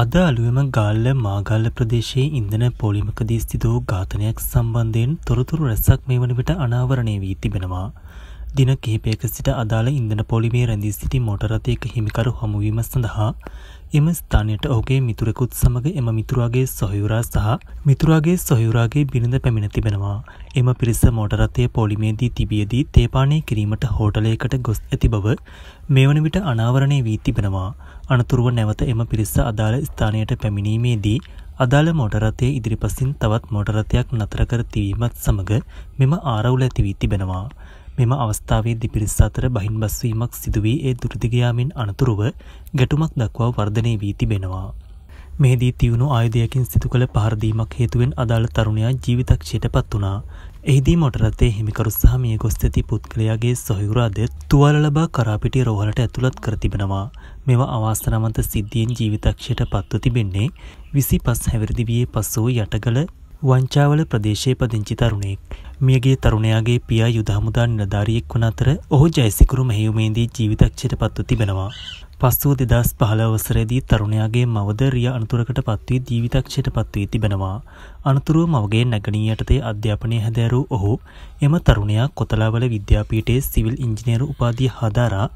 අද අලුවම ගල්ල මාගල්ල ප්‍රදේශයේ ඉන්දන පොලිමකදී ස්තිත වූ ඝාතනයක් සම්බන්ධයෙන් තොරතුරු රැසක් මේ වන විට අනාවරණය වී තිබෙනවා. දින කිහිපයක සිට අදාළ ඉන්දන පොලිමේ රැඳී සිටි මොටරතයක හිමිකරු හමුවීම සඳහා එම ස්ථානයට ඔහුගේ මිතුරකුත් සමඟ එම මිතුරාගේ සොහයුරා සහ මිතුරාගේ සොහයුරාගේ බිරිඳ පැමිණ තිබෙනවා. එම පිරිස මොටරතය පොලිමේදී තිබියදී තේපානය කිරීමට හෝටලයකට ගොස් ඇති බව මෙවන විට අනාවරණය වී තිබෙනවා. අනතුරුව නැවත එම පිරිස අදාළ ස්ථානයට පැමිණීමේදී අදාළ මොටරතය ඉදිරිපසින් තවත් මොටරතයක් නතර කර තිවීමත් සමඟ මෙම ආරවුල ඇතිවී තිබෙනවා. මෙම අවස්ථාවේ දිපිරිස් අතර බහින් බස්වීමක් සිදුවී ඒ දුරදිගයාමෙන් අනතුරුව ගැටුමක් දක්වා වර්ධනය වී තිබෙනවා. මෙහිදී තිවුණු ආයුධයකින් සිදු කළ පහරදීමක් හේතුවෙන් අදාළ තරුණයා ජීවිතක්ෂයට පත් වනා. එහිදී මොටරත්තේ හිමිකරු සහ මිය ගොස්තැති පුද්ගලයාගේ සොහිවරාද තුවාල ලබා කරාපිටි රෝහලට ඇතුළත් කර තිබෙනවා. මෙව අවාස්ථනමන්ත සිද්ධියෙන් ජීවිතක්ෂයට පත්ව තිබෙන්නේ විසි පස් හැවිරදිවියේ පස්සෝ යටගල වංචාවල ප්‍රදේශයේ පදිංචි තරුණයෙක් මියගේ තරුණයාගේ පියා යුදහමුදා නිලධාරියෙක් වන අතර ඔහු ජයසිකුරු මෙහෙයුමේදී ජීවිතක්ෂයට පත්ව තිබෙනවා. පස්සුව දෙදස් පහළ අවසරයේදී තරුණයාගේ මවද රිය අනතුරකට පත්වී ජීවිතක්ෂයට පත්වී තිබෙනවා. අනතුරුව මවගේ නැගනී යටතේ අධ්‍යාපනය හැදෑරූ ඔහු එම තරුණයා කොතලාවල විද්‍යාපීටේ සිවිල් ඉංජිනේරු උපාධිය හදාරා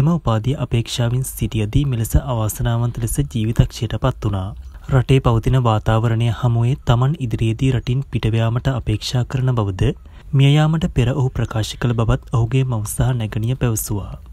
එම උපාධිය අපේක්ෂාවෙන් සිටියදී මෙලෙස අවාසනාවන්ත ලෙස ජීවිතක්ෂයට පත් වනා. රටේ පවතින වාතාවරණය හමුවේ තමන් ඉදිරියේදී රටින් පිටවයාමට අපේක්ෂා කරන බවද මියයාමට පෙර ඔහු ප්‍රකාශ කළ බවත් ඔහුගේ මවසා නැගනිය පැවසවා.